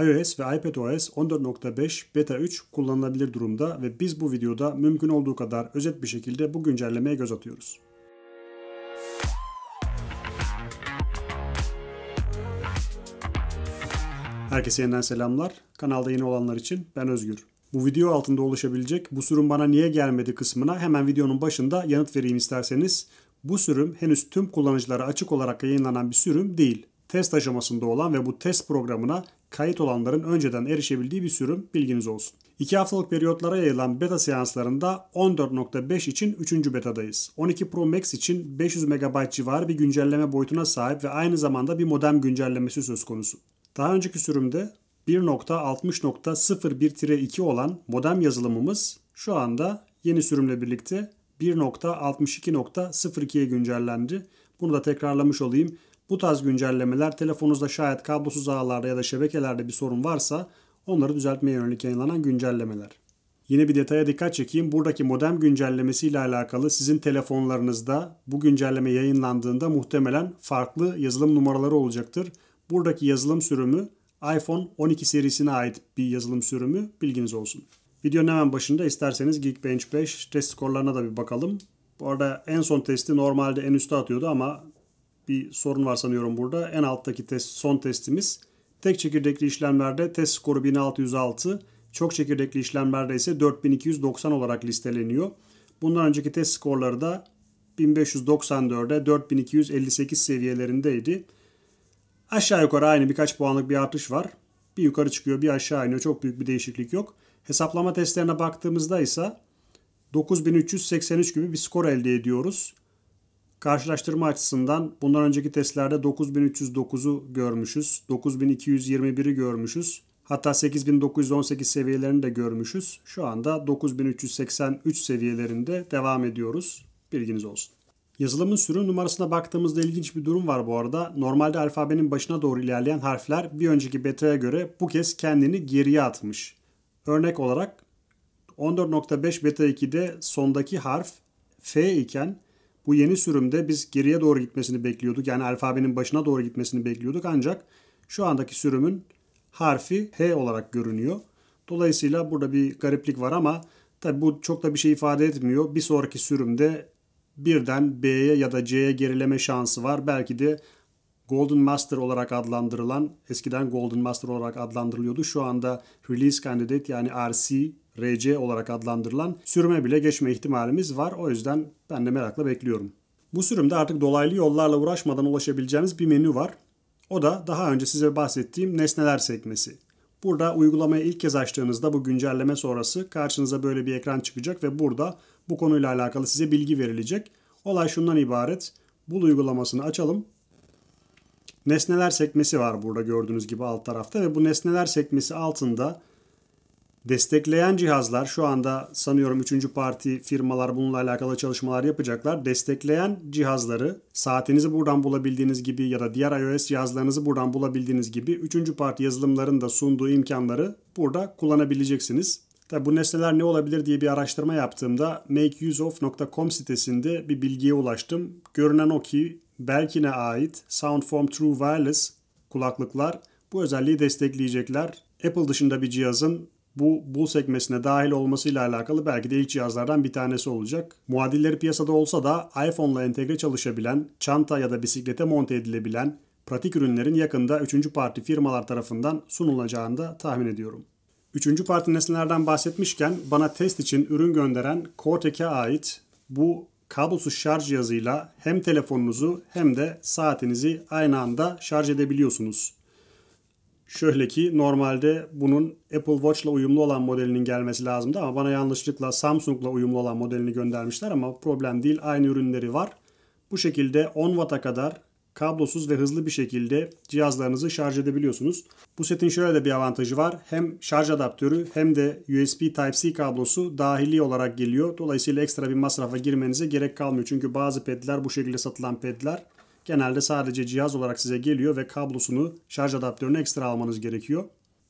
iOS ve iPadOS 14.5 Beta 3 kullanılabilir durumda ve biz bu videoda mümkün olduğu kadar özet bir şekilde bu güncellemeye göz atıyoruz. Herkese yeniden selamlar. Kanalda yeni olanlar için ben Özgür. Bu video altında ulaşabilecek bu sürüm bana niye gelmedi kısmına hemen videonun başında yanıt vereyim isterseniz. Bu sürüm henüz tüm kullanıcılara açık olarak yayınlanan bir sürüm değil. Test aşamasında olan ve bu test programına kayıt olanların önceden erişebildiği bir sürüm bilginiz olsun. 2 haftalık periyotlara yayılan beta seanslarında 14.5 için 3. betadayız. 12 Pro Max için 500 MB civarı bir güncelleme boyutuna sahip ve aynı zamanda bir modem güncellemesi söz konusu. Daha önceki sürümde 1.60.01-2 olan modem yazılımımız şu anda yeni sürümle birlikte 1.62.02'ye güncellendi. Bunu da tekrarlamış olayım. Bu tarz güncellemeler telefonunuzda şayet kablosuz ağlarda ya da şebekelerde bir sorun varsa onları düzeltmeye yönelik yayınlanan güncellemeler. Yine bir detaya dikkat çekeyim. Buradaki modem güncellemesi ile alakalı sizin telefonlarınızda bu güncelleme yayınlandığında muhtemelen farklı yazılım numaraları olacaktır. Buradaki yazılım sürümü iPhone 12 serisine ait bir yazılım sürümü bilginiz olsun. Videonun hemen başında isterseniz Geekbench 5 test skorlarına da bir bakalım. Bu arada en son testi normalde en üste atıyordu ama bir sorun var sanıyorum burada. En alttaki test, son testimiz tek çekirdekli işlemlerde test skoru 1606, çok çekirdekli işlemlerde ise 4290 olarak listeleniyor. Bundan önceki test skorları da 1594'e 4258 seviyelerindeydi. Aşağı yukarı aynı birkaç puanlık bir artış var. Bir yukarı çıkıyor bir aşağı iniyor çok büyük bir değişiklik yok. Hesaplama testlerine baktığımızda ise 9383 gibi bir skor elde ediyoruz. Karşılaştırma açısından bundan önceki testlerde 9309'u görmüşüz, 9221'i görmüşüz. Hatta 8918 seviyelerini de görmüşüz. Şu anda 9383 seviyelerinde devam ediyoruz. Bilginiz olsun. Yazılımın sürüm numarasına baktığımızda ilginç bir durum var bu arada. Normalde alfabenin başına doğru ilerleyen harfler bir önceki beta'ya göre bu kez kendini geriye atmış. Örnek olarak 14.5 beta 2'de sondaki harf F iken bu yeni sürümde biz geriye doğru gitmesini bekliyorduk. Yani alfabenin başına doğru gitmesini bekliyorduk. Ancak şu andaki sürümün harfi H olarak görünüyor. Dolayısıyla burada bir gariplik var ama tabi bu çok da bir şey ifade etmiyor. Bir sonraki sürümde birden B'ye ya da C'ye gerileme şansı var. Belki de Golden Master olarak adlandırılan, eskiden Golden Master olarak adlandırılıyordu. Şu anda Release Candidate yani RC RC olarak adlandırılan sürüme bile geçme ihtimalimiz var. O yüzden ben de merakla bekliyorum. Bu sürümde artık dolaylı yollarla uğraşmadan ulaşabileceğiniz bir menü var. O da daha önce size bahsettiğim nesneler sekmesi. Burada uygulamayı ilk kez açtığınızda bu güncelleme sonrası karşınıza böyle bir ekran çıkacak ve burada bu konuyla alakalı size bilgi verilecek. Olay şundan ibaret. Bu uygulamasını açalım. Nesneler sekmesi var burada gördüğünüz gibi alt tarafta ve bu nesneler sekmesi altında Destekleyen cihazlar şu anda sanıyorum 3. parti firmalar bununla alakalı çalışmalar yapacaklar. Destekleyen cihazları saatinizi buradan bulabildiğiniz gibi ya da diğer iOS cihazlarınızı buradan bulabildiğiniz gibi 3. parti yazılımların da sunduğu imkanları burada kullanabileceksiniz. Tabi bu nesneler ne olabilir diye bir araştırma yaptığımda makeuseof.com sitesinde bir bilgiye ulaştım. Görünen o ki Belkin'e ait Soundform True Wireless kulaklıklar bu özelliği destekleyecekler. Apple dışında bir cihazın bu bull sekmesine dahil olmasıyla alakalı belki de ilk cihazlardan bir tanesi olacak. Muadilleri piyasada olsa da iPhone'la entegre çalışabilen, çanta ya da bisiklete monte edilebilen pratik ürünlerin yakında 3. parti firmalar tarafından sunulacağını da tahmin ediyorum. Üçüncü parti nesnelerden bahsetmişken bana test için ürün gönderen Cortec'e ait bu kablosuz şarj cihazıyla hem telefonunuzu hem de saatinizi aynı anda şarj edebiliyorsunuz. Şöyle ki normalde bunun Apple Watch'la uyumlu olan modelinin gelmesi lazımdı ama bana yanlışlıkla Samsung'la uyumlu olan modelini göndermişler ama problem değil aynı ürünleri var. Bu şekilde 10 Watt'a kadar kablosuz ve hızlı bir şekilde cihazlarınızı şarj edebiliyorsunuz. Bu setin şöyle de bir avantajı var. Hem şarj adaptörü hem de USB Type-C kablosu dahili olarak geliyor. Dolayısıyla ekstra bir masrafa girmenize gerek kalmıyor. Çünkü bazı pedler bu şekilde satılan pedler Genelde sadece cihaz olarak size geliyor ve kablosunu şarj adaptörünü ekstra almanız gerekiyor.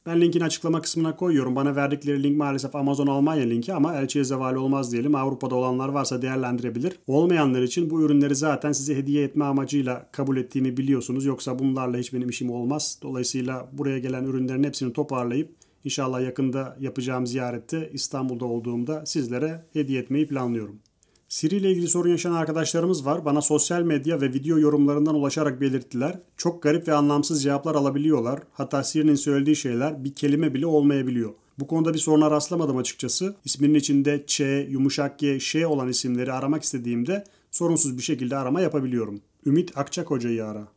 Ben linkin açıklama kısmına koyuyorum. Bana verdikleri link maalesef Amazon Almanya linki ama elçiye zeval olmaz diyelim. Avrupa'da olanlar varsa değerlendirebilir. Olmayanlar için bu ürünleri zaten size hediye etme amacıyla kabul ettiğimi biliyorsunuz. Yoksa bunlarla hiç benim işim olmaz. Dolayısıyla buraya gelen ürünlerin hepsini toparlayıp inşallah yakında yapacağım ziyarette İstanbul'da olduğumda sizlere hediye etmeyi planlıyorum. Siri ile ilgili sorun yaşayan arkadaşlarımız var. Bana sosyal medya ve video yorumlarından ulaşarak belirttiler. Çok garip ve anlamsız cevaplar alabiliyorlar. Hatta Siri'nin söylediği şeyler bir kelime bile olmayabiliyor. Bu konuda bir soruna rastlamadım açıkçası. İsminin içinde Ç, yumuşak Y, Ş olan isimleri aramak istediğimde sorunsuz bir şekilde arama yapabiliyorum. Ümit Akçak Hoca'yı ara.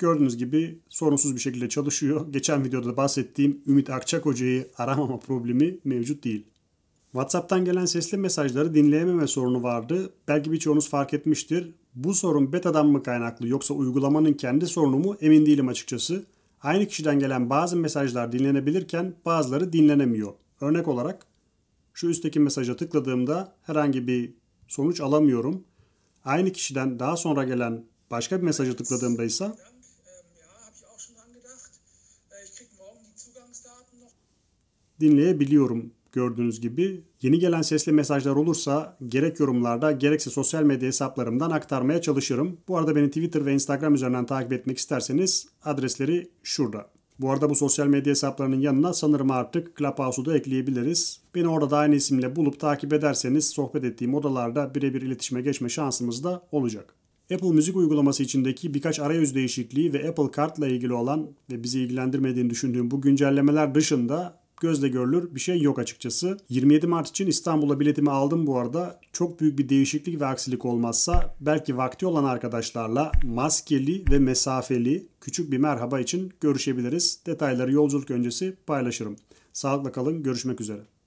Gördüğünüz gibi sorunsuz bir şekilde çalışıyor. Geçen videoda da bahsettiğim Ümit Akçak Hoca'yı aramama problemi mevcut değil. WhatsApp'tan gelen sesli mesajları dinleyememe sorunu vardı. Belki birçoğunuz fark etmiştir. Bu sorun betadan mı kaynaklı yoksa uygulamanın kendi sorunu mu emin değilim açıkçası. Aynı kişiden gelen bazı mesajlar dinlenebilirken bazıları dinlenemiyor. Örnek olarak şu üstteki mesaja tıkladığımda herhangi bir sonuç alamıyorum. Aynı kişiden daha sonra gelen başka bir mesaja tıkladığımda ise dinleyebiliyorum gördüğünüz gibi. Yeni gelen sesli mesajlar olursa gerek yorumlarda gerekse sosyal medya hesaplarımdan aktarmaya çalışırım. Bu arada beni Twitter ve Instagram üzerinden takip etmek isterseniz adresleri şurada. Bu arada bu sosyal medya hesaplarının yanına sanırım artık Clubhouse'u da ekleyebiliriz. Beni orada da aynı isimle bulup takip ederseniz sohbet ettiğim odalarda birebir iletişime geçme şansımız da olacak. Apple Müzik uygulaması içindeki birkaç arayüz değişikliği ve Apple Card'la ilgili olan ve bizi ilgilendirmediğini düşündüğüm bu güncellemeler dışında gözle görülür bir şey yok açıkçası. 27 Mart için İstanbul'a biletimi aldım bu arada. Çok büyük bir değişiklik ve aksilik olmazsa belki vakti olan arkadaşlarla maskeli ve mesafeli küçük bir merhaba için görüşebiliriz. Detayları yolculuk öncesi paylaşırım. Sağlıkla kalın, görüşmek üzere.